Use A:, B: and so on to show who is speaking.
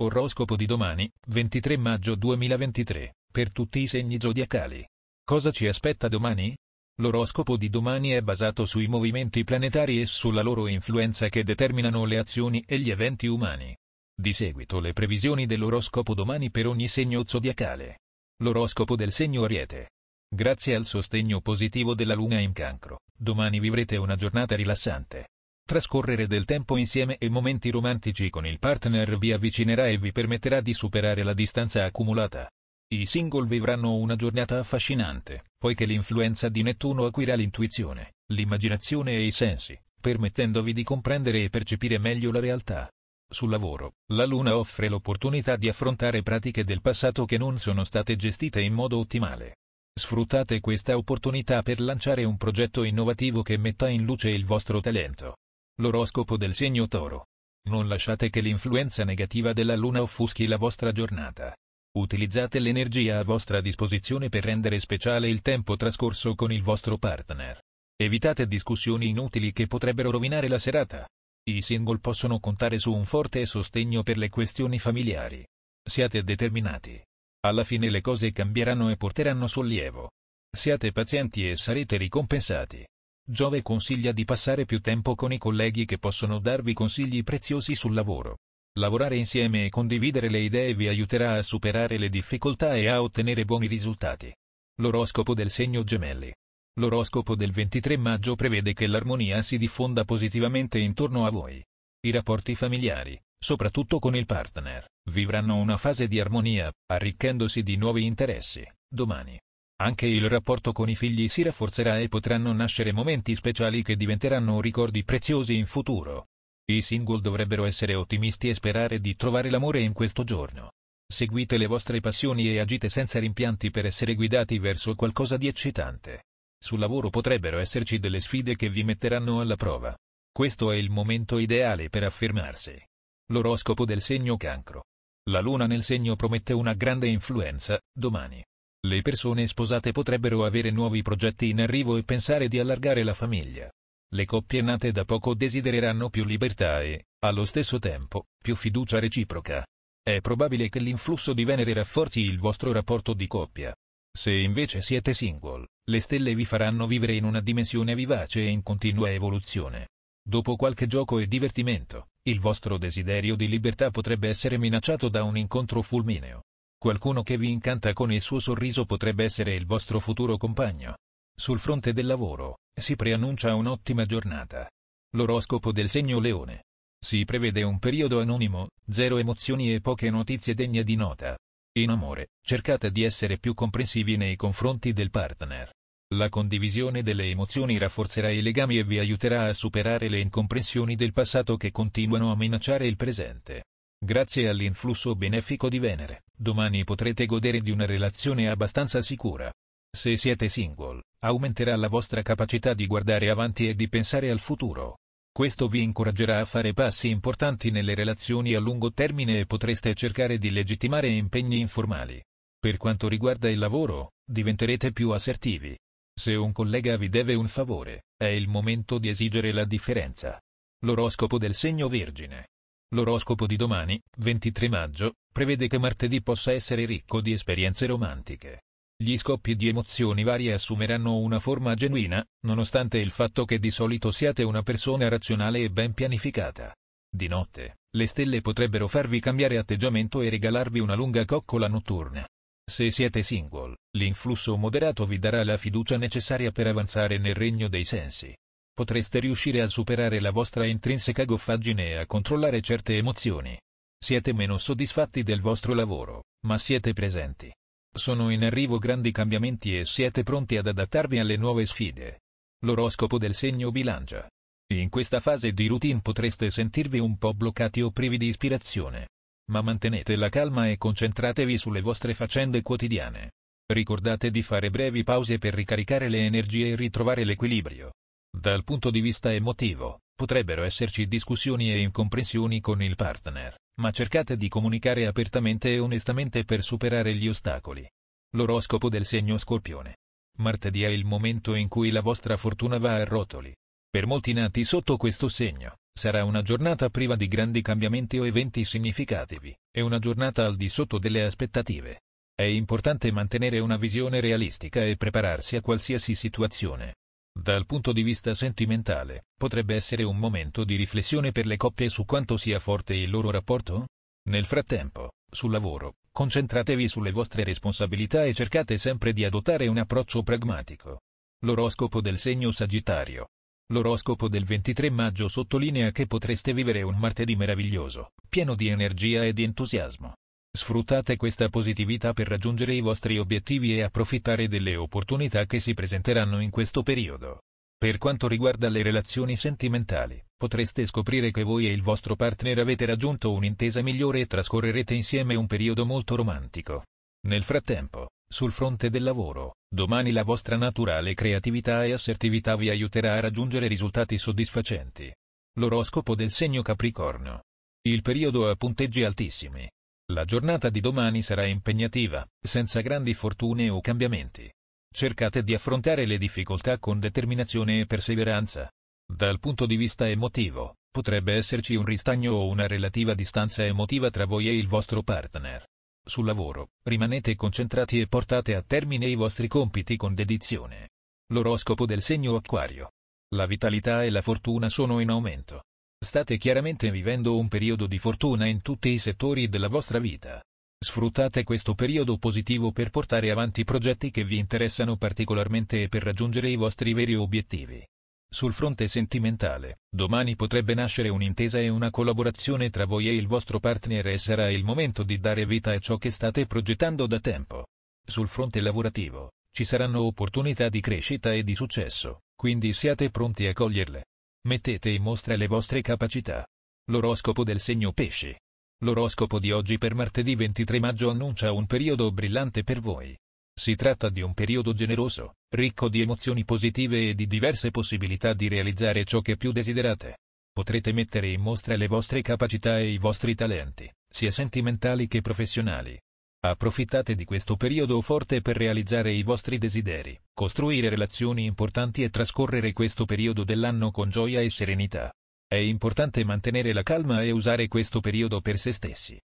A: Oroscopo di domani, 23 maggio 2023, per tutti i segni zodiacali. Cosa ci aspetta domani? L'oroscopo di domani è basato sui movimenti planetari e sulla loro influenza che determinano le azioni e gli eventi umani. Di seguito le previsioni dell'oroscopo domani per ogni segno zodiacale. L'oroscopo del segno Ariete. Grazie al sostegno positivo della Luna in cancro, domani vivrete una giornata rilassante. Trascorrere del tempo insieme e momenti romantici con il partner vi avvicinerà e vi permetterà di superare la distanza accumulata. I single vivranno una giornata affascinante, poiché l'influenza di Nettuno acquirà l'intuizione, l'immaginazione e i sensi, permettendovi di comprendere e percepire meglio la realtà. Sul lavoro, la Luna offre l'opportunità di affrontare pratiche del passato che non sono state gestite in modo ottimale. Sfruttate questa opportunità per lanciare un progetto innovativo che metta in luce il vostro talento. L'oroscopo del segno toro. Non lasciate che l'influenza negativa della luna offuschi la vostra giornata. Utilizzate l'energia a vostra disposizione per rendere speciale il tempo trascorso con il vostro partner. Evitate discussioni inutili che potrebbero rovinare la serata. I single possono contare su un forte sostegno per le questioni familiari. Siate determinati. Alla fine le cose cambieranno e porteranno sollievo. Siate pazienti e sarete ricompensati. Giove consiglia di passare più tempo con i colleghi che possono darvi consigli preziosi sul lavoro. Lavorare insieme e condividere le idee vi aiuterà a superare le difficoltà e a ottenere buoni risultati. L'oroscopo del segno gemelli. L'oroscopo del 23 maggio prevede che l'armonia si diffonda positivamente intorno a voi. I rapporti familiari, soprattutto con il partner, vivranno una fase di armonia, arricchendosi di nuovi interessi. Domani, anche il rapporto con i figli si rafforzerà e potranno nascere momenti speciali che diventeranno ricordi preziosi in futuro. I single dovrebbero essere ottimisti e sperare di trovare l'amore in questo giorno. Seguite le vostre passioni e agite senza rimpianti per essere guidati verso qualcosa di eccitante. Sul lavoro potrebbero esserci delle sfide che vi metteranno alla prova. Questo è il momento ideale per affermarsi. L'oroscopo del segno cancro. La luna nel segno promette una grande influenza, domani. Le persone sposate potrebbero avere nuovi progetti in arrivo e pensare di allargare la famiglia. Le coppie nate da poco desidereranno più libertà e, allo stesso tempo, più fiducia reciproca. È probabile che l'influsso di Venere rafforzi il vostro rapporto di coppia. Se invece siete single, le stelle vi faranno vivere in una dimensione vivace e in continua evoluzione. Dopo qualche gioco e divertimento, il vostro desiderio di libertà potrebbe essere minacciato da un incontro fulmineo. Qualcuno che vi incanta con il suo sorriso potrebbe essere il vostro futuro compagno. Sul fronte del lavoro, si preannuncia un'ottima giornata. L'oroscopo del segno leone. Si prevede un periodo anonimo, zero emozioni e poche notizie degne di nota. In amore, cercate di essere più comprensivi nei confronti del partner. La condivisione delle emozioni rafforzerà i legami e vi aiuterà a superare le incomprensioni del passato che continuano a minacciare il presente. Grazie all'influsso benefico di Venere, domani potrete godere di una relazione abbastanza sicura. Se siete single, aumenterà la vostra capacità di guardare avanti e di pensare al futuro. Questo vi incoraggerà a fare passi importanti nelle relazioni a lungo termine e potreste cercare di legittimare impegni informali. Per quanto riguarda il lavoro, diventerete più assertivi. Se un collega vi deve un favore, è il momento di esigere la differenza. L'oroscopo del segno Vergine L'oroscopo di domani, 23 maggio, prevede che martedì possa essere ricco di esperienze romantiche. Gli scoppi di emozioni varie assumeranno una forma genuina, nonostante il fatto che di solito siate una persona razionale e ben pianificata. Di notte, le stelle potrebbero farvi cambiare atteggiamento e regalarvi una lunga coccola notturna. Se siete single, l'influsso moderato vi darà la fiducia necessaria per avanzare nel regno dei sensi potreste riuscire a superare la vostra intrinseca goffaggine e a controllare certe emozioni. Siete meno soddisfatti del vostro lavoro, ma siete presenti. Sono in arrivo grandi cambiamenti e siete pronti ad adattarvi alle nuove sfide. L'oroscopo del segno bilancia. In questa fase di routine potreste sentirvi un po' bloccati o privi di ispirazione. Ma mantenete la calma e concentratevi sulle vostre faccende quotidiane. Ricordate di fare brevi pause per ricaricare le energie e ritrovare l'equilibrio. Dal punto di vista emotivo, potrebbero esserci discussioni e incomprensioni con il partner, ma cercate di comunicare apertamente e onestamente per superare gli ostacoli. L'oroscopo del segno Scorpione. Martedì è il momento in cui la vostra fortuna va a rotoli. Per molti nati sotto questo segno, sarà una giornata priva di grandi cambiamenti o eventi significativi, e una giornata al di sotto delle aspettative. È importante mantenere una visione realistica e prepararsi a qualsiasi situazione. Dal punto di vista sentimentale, potrebbe essere un momento di riflessione per le coppie su quanto sia forte il loro rapporto? Nel frattempo, sul lavoro, concentratevi sulle vostre responsabilità e cercate sempre di adottare un approccio pragmatico. L'oroscopo del segno Sagittario. L'oroscopo del 23 maggio sottolinea che potreste vivere un martedì meraviglioso, pieno di energia e di entusiasmo. Sfruttate questa positività per raggiungere i vostri obiettivi e approfittare delle opportunità che si presenteranno in questo periodo. Per quanto riguarda le relazioni sentimentali, potreste scoprire che voi e il vostro partner avete raggiunto un'intesa migliore e trascorrerete insieme un periodo molto romantico. Nel frattempo, sul fronte del lavoro, domani la vostra naturale creatività e assertività vi aiuterà a raggiungere risultati soddisfacenti. L'oroscopo del segno Capricorno. Il periodo ha punteggi altissimi, la giornata di domani sarà impegnativa, senza grandi fortune o cambiamenti. Cercate di affrontare le difficoltà con determinazione e perseveranza. Dal punto di vista emotivo, potrebbe esserci un ristagno o una relativa distanza emotiva tra voi e il vostro partner. Sul lavoro, rimanete concentrati e portate a termine i vostri compiti con dedizione. L'oroscopo del segno acquario. La vitalità e la fortuna sono in aumento. State chiaramente vivendo un periodo di fortuna in tutti i settori della vostra vita. Sfruttate questo periodo positivo per portare avanti progetti che vi interessano particolarmente e per raggiungere i vostri veri obiettivi. Sul fronte sentimentale, domani potrebbe nascere un'intesa e una collaborazione tra voi e il vostro partner e sarà il momento di dare vita a ciò che state progettando da tempo. Sul fronte lavorativo, ci saranno opportunità di crescita e di successo, quindi siate pronti a coglierle. Mettete in mostra le vostre capacità. L'oroscopo del segno pesci. L'oroscopo di oggi per martedì 23 maggio annuncia un periodo brillante per voi. Si tratta di un periodo generoso, ricco di emozioni positive e di diverse possibilità di realizzare ciò che più desiderate. Potrete mettere in mostra le vostre capacità e i vostri talenti, sia sentimentali che professionali. Approfittate di questo periodo forte per realizzare i vostri desideri, costruire relazioni importanti e trascorrere questo periodo dell'anno con gioia e serenità. È importante mantenere la calma e usare questo periodo per se stessi.